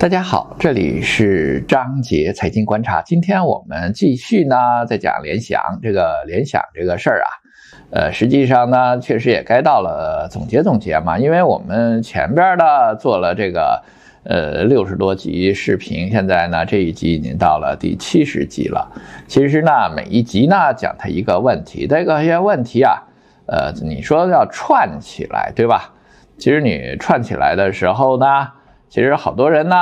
大家好，这里是张杰财经观察。今天我们继续呢，再讲联想这个联想这个事儿啊。呃，实际上呢，确实也该到了总结总结嘛，因为我们前边的做了这个呃六十多集视频，现在呢这一集已经到了第七十集了。其实呢，每一集呢讲它一个问题，这些问题啊，呃，你说要串起来对吧？其实你串起来的时候呢。其实好多人呢，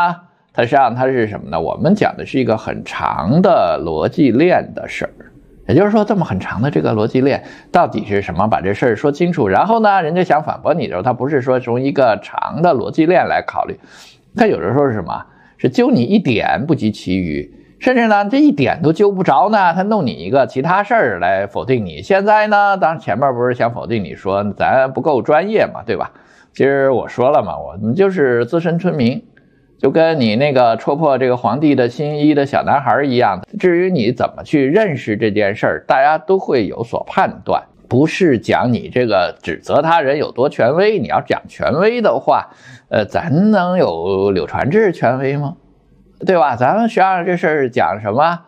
他实际上他是什么呢？我们讲的是一个很长的逻辑链的事儿，也就是说这么很长的这个逻辑链到底是什么？把这事儿说清楚。然后呢，人家想反驳你的时候，他不是说从一个长的逻辑链来考虑，他有的时候是什么？是揪你一点不及其余，甚至呢这一点都揪不着呢，他弄你一个其他事儿来否定你。现在呢，当前面不是想否定你说咱不够专业嘛，对吧？其实我说了嘛，我们就是资深村民，就跟你那个戳破这个皇帝的新衣的小男孩一样。至于你怎么去认识这件事儿，大家都会有所判断，不是讲你这个指责他人有多权威。你要讲权威的话，呃，咱能有柳传志权威吗？对吧？咱们实际上这事儿讲什么？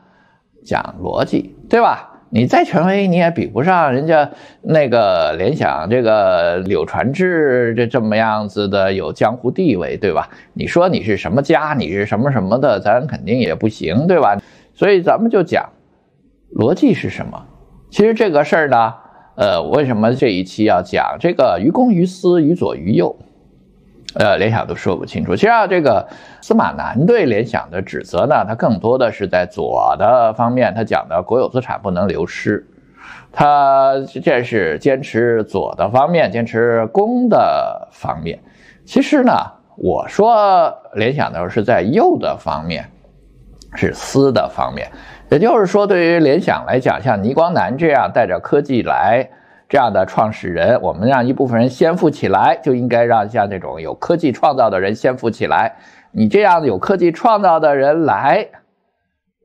讲逻辑，对吧？你再权威，你也比不上人家那个联想这个柳传志这这么样子的有江湖地位，对吧？你说你是什么家，你是什么什么的，咱肯定也不行，对吧？所以咱们就讲，逻辑是什么？其实这个事儿呢，呃，为什么这一期要讲这个于公于私于左于右？呃，联想都说不清楚。其实啊，这个司马南对联想的指责呢，他更多的是在左的方面，他讲的国有资产不能流失，他这是坚持左的方面，坚持公的方面。其实呢，我说联想的时候是在右的方面，是私的方面。也就是说，对于联想来讲，像倪光南这样带着科技来。这样的创始人，我们让一部分人先富起来，就应该让像这种有科技创造的人先富起来。你这样有科技创造的人来，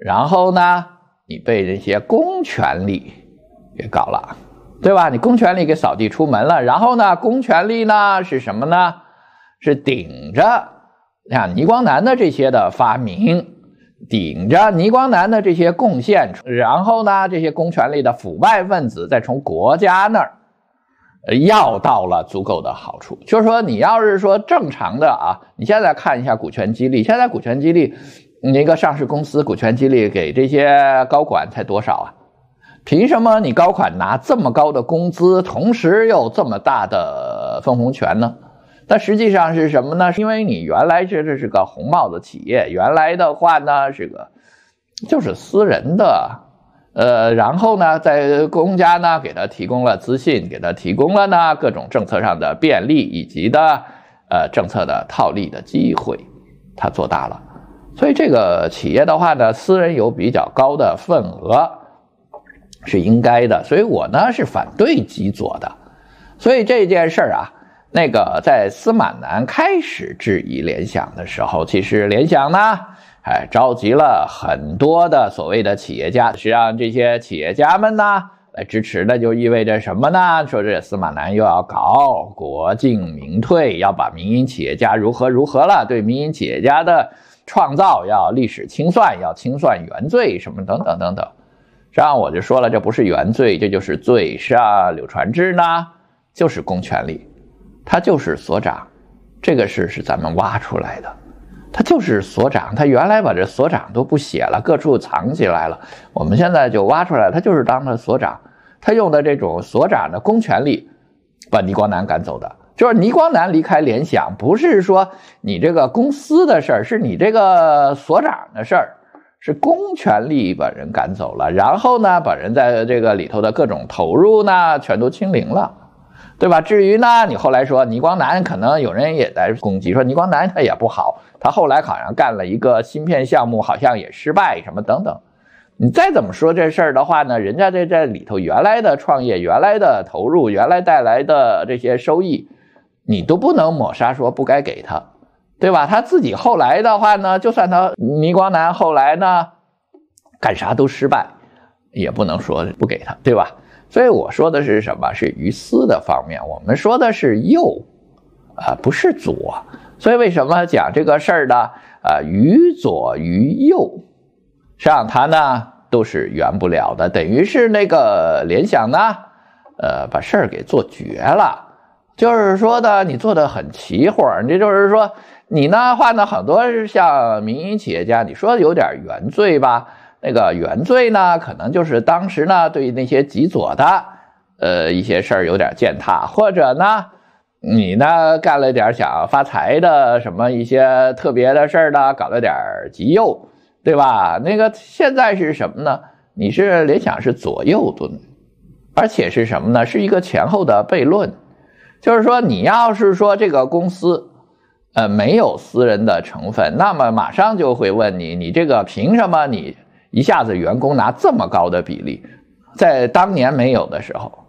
然后呢，你被这些公权力给搞了，对吧？你公权力给扫地出门了，然后呢，公权力呢是什么呢？是顶着像倪光南的这些的发明。顶着倪光南的这些贡献，然后呢，这些公权力的腐败分子再从国家那儿，要到了足够的好处。就是说，你要是说正常的啊，你现在看一下股权激励，现在股权激励，一个上市公司股权激励给这些高管才多少啊？凭什么你高管拿这么高的工资，同时又这么大的分红权呢？它实际上是什么呢？因为你原来这这是个红帽子企业，原来的话呢是个，就是私人的，呃，然后呢，在公家呢给他提供了资信，给他提供了呢各种政策上的便利以及的，呃，政策的套利的机会，他做大了，所以这个企业的话呢，私人有比较高的份额，是应该的。所以我呢是反对极左的，所以这件事儿啊。那个在司马南开始质疑联想的时候，其实联想呢，哎，召集了很多的所谓的企业家，是让这些企业家们呢来支持。那就意味着什么呢？说这司马南又要搞国进民退，要把民营企业家如何如何了，对民营企业家的创造要历史清算，要清算原罪什么等等等等。这样我就说了，这不是原罪，这就是罪杀柳传志呢，就是公权力。他就是所长，这个事是咱们挖出来的。他就是所长，他原来把这所长都不写了，各处藏起来了。我们现在就挖出来，他就是当了所长。他用的这种所长的公权力，把倪光南赶走的。就是倪光南离开联想，不是说你这个公司的事儿，是你这个所长的事儿，是公权力把人赶走了。然后呢，把人在这个里头的各种投入呢，全都清零了。对吧？至于呢，你后来说倪光南，可能有人也在攻击，说倪光南他也不好，他后来好像干了一个芯片项目，好像也失败什么等等。你再怎么说这事儿的话呢，人家这这里头原来的创业、原来的投入、原来带来的这些收益，你都不能抹杀，说不该给他，对吧？他自己后来的话呢，就算他倪光南后来呢，干啥都失败。也不能说不给他，对吧？所以我说的是什么？是于私的方面。我们说的是右，啊，不是左。所以为什么讲这个事儿呢？啊，于左于右，实际上它呢都是圆不了的，等于是那个联想呢，呃，把事儿给做绝了。就是说呢，你做的很活儿，你就是说你呢，话呢，很多像民营企业家，你说有点原罪吧。那个原罪呢，可能就是当时呢对那些极左的，呃一些事儿有点践踏，或者呢你呢干了点想发财的什么一些特别的事儿呢，搞了点极右，对吧？那个现在是什么呢？你是联想是左右蹲，而且是什么呢？是一个前后的悖论，就是说你要是说这个公司，呃没有私人的成分，那么马上就会问你，你这个凭什么你？一下子员工拿这么高的比例，在当年没有的时候，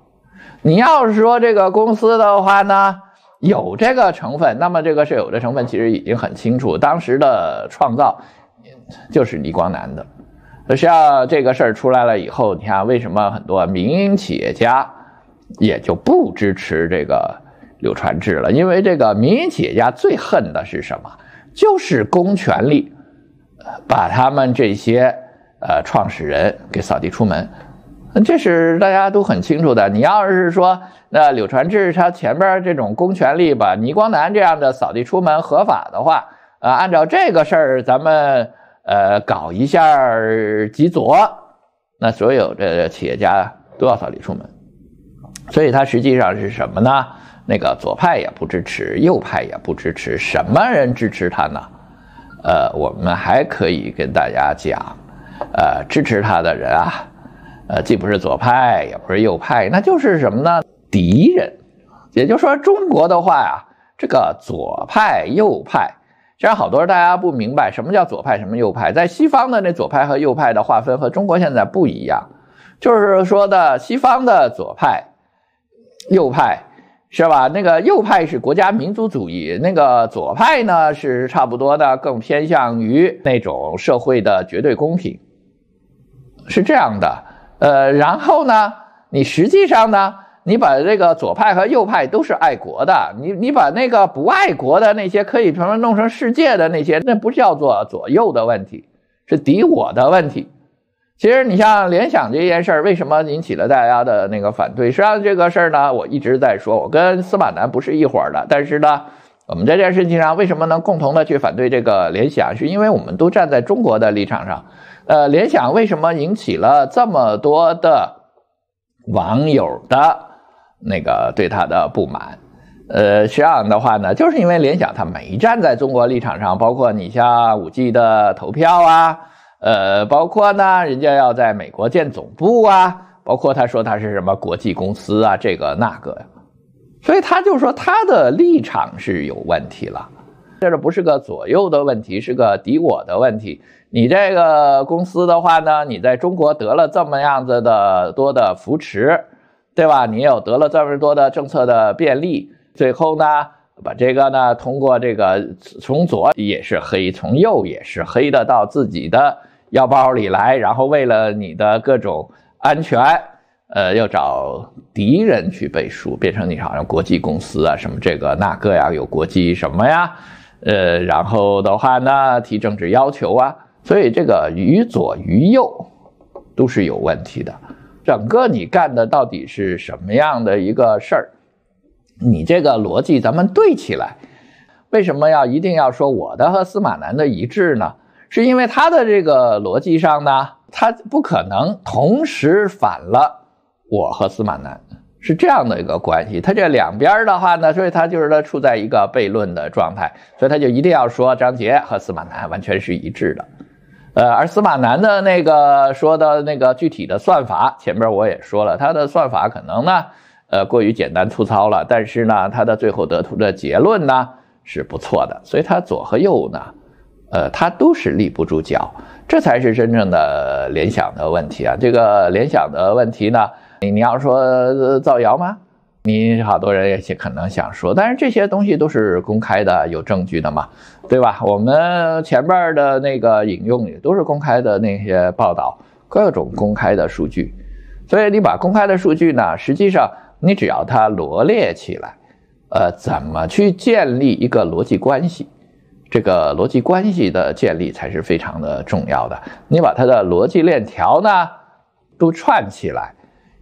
你要是说这个公司的话呢，有这个成分，那么这个是有的成分，其实已经很清楚。当时的创造就是倪光南的。像这个事儿出来了以后，你看为什么很多民营企业家也就不支持这个柳传志了？因为这个民营企业家最恨的是什么？就是公权力把他们这些。呃，创始人给扫地出门，这是大家都很清楚的。你要是说那柳传志他前边这种公权力把倪光南这样的扫地出门合法的话，呃，按照这个事儿，咱们呃搞一下极左，那所有的企业家都要扫地出门。所以他实际上是什么呢？那个左派也不支持，右派也不支持，什么人支持他呢？呃，我们还可以跟大家讲。呃，支持他的人啊，呃，既不是左派，也不是右派，那就是什么呢？敌人。也就是说，中国的话啊，这个左派、右派，实际上好多大家不明白什么叫左派，什么右派。在西方的那左派和右派的划分和中国现在不一样，就是说的西方的左派、右派，是吧？那个右派是国家民族主义，那个左派呢是差不多的，更偏向于那种社会的绝对公平。是这样的，呃，然后呢，你实际上呢，你把这个左派和右派都是爱国的，你你把那个不爱国的那些可以什么弄成世界的那些，那不叫做左右的问题，是敌我的问题。其实你像联想这件事儿，为什么引起了大家的那个反对？实际上这个事儿呢，我一直在说，我跟司马南不是一伙儿的，但是呢，我们这件事情上为什么能共同的去反对这个联想？是因为我们都站在中国的立场上。呃，联想为什么引起了这么多的网友的那个对他的不满？呃，实际上的话呢，就是因为联想他没站在中国立场上，包括你像五 G 的投票啊，呃，包括呢，人家要在美国建总部啊，包括他说他是什么国际公司啊，这个那个呀，所以他就说他的立场是有问题了。这是不是个左右的问题，是个敌我的问题。你这个公司的话呢，你在中国得了这么样子的多的扶持，对吧？你又得了这么多的政策的便利，最后呢，把这个呢，通过这个从左也是黑，从右也是黑的，到自己的腰包里来，然后为了你的各种安全，呃，又找敌人去背书，变成你好像国际公司啊，什么这个那个呀，有国际什么呀？呃，然后的话呢，提政治要求啊，所以这个于左于右都是有问题的。整个你干的到底是什么样的一个事儿？你这个逻辑咱们对起来，为什么要一定要说我的和司马南的一致呢？是因为他的这个逻辑上呢，他不可能同时反了我和司马南。是这样的一个关系，他这两边的话呢，所以他就是他处在一个悖论的状态，所以他就一定要说张杰和司马南完全是一致的，呃，而司马南的那个说的那个具体的算法，前边我也说了，他的算法可能呢，呃，过于简单粗糙了，但是呢，他的最后得出的结论呢是不错的，所以他左和右呢，呃，他都是立不住脚，这才是真正的联想的问题啊，这个联想的问题呢。你你要说造谣吗？你好多人也可能想说，但是这些东西都是公开的，有证据的嘛，对吧？我们前面的那个引用也都是公开的那些报道，各种公开的数据。所以你把公开的数据呢，实际上你只要它罗列起来，呃，怎么去建立一个逻辑关系？这个逻辑关系的建立才是非常的重要的。你把它的逻辑链条呢都串起来。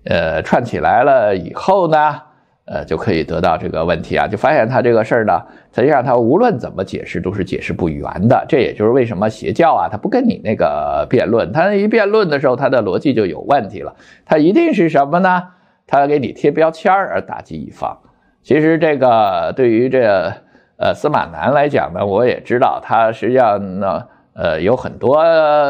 呃，串起来了以后呢，呃，就可以得到这个问题啊，就发现他这个事儿呢，实际上他无论怎么解释，都是解释不圆的。这也就是为什么邪教啊，他不跟你那个辩论，他一辩论的时候，他的逻辑就有问题了。他一定是什么呢？他给你贴标签而打击一方。其实这个对于这呃司马南来讲呢，我也知道，他实际上呢，呃，有很多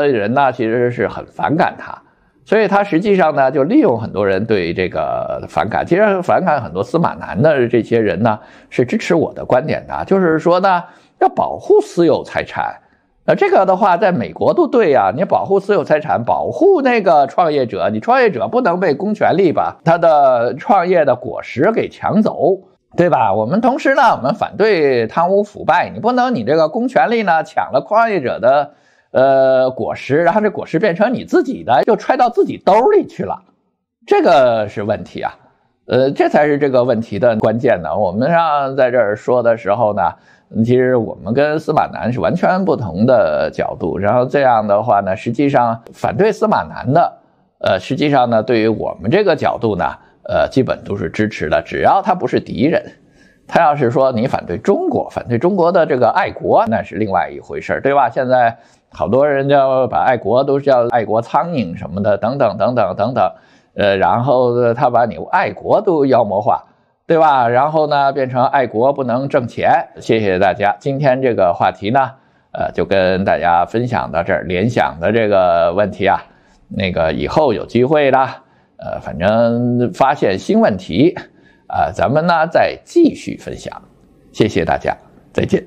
人呢，其实是很反感他。所以，他实际上呢，就利用很多人对这个反感。其实，反感很多司马南的这些人呢，是支持我的观点的。就是说呢，要保护私有财产。那这个的话，在美国都对呀，你保护私有财产，保护那个创业者，你创业者不能被公权力把他的创业的果实给抢走，对吧？我们同时呢，我们反对贪污腐败。你不能，你这个公权力呢，抢了创业者的。呃，果实，然后这果实变成你自己的，就揣到自己兜里去了，这个是问题啊。呃，这才是这个问题的关键呢。我们上在这儿说的时候呢，其实我们跟司马南是完全不同的角度。然后这样的话呢，实际上反对司马南的，呃，实际上呢，对于我们这个角度呢，呃，基本都是支持的。只要他不是敌人，他要是说你反对中国，反对中国的这个爱国，那是另外一回事儿，对吧？现在。好多人叫把爱国都叫爱国苍蝇什么的等等等等等等，呃，然后他把你爱国都妖魔化，对吧？然后呢，变成爱国不能挣钱。谢谢大家，今天这个话题呢，呃，就跟大家分享到这儿。联想的这个问题啊，那个以后有机会的，呃，反正发现新问题，啊，咱们呢再继续分享。谢谢大家，再见。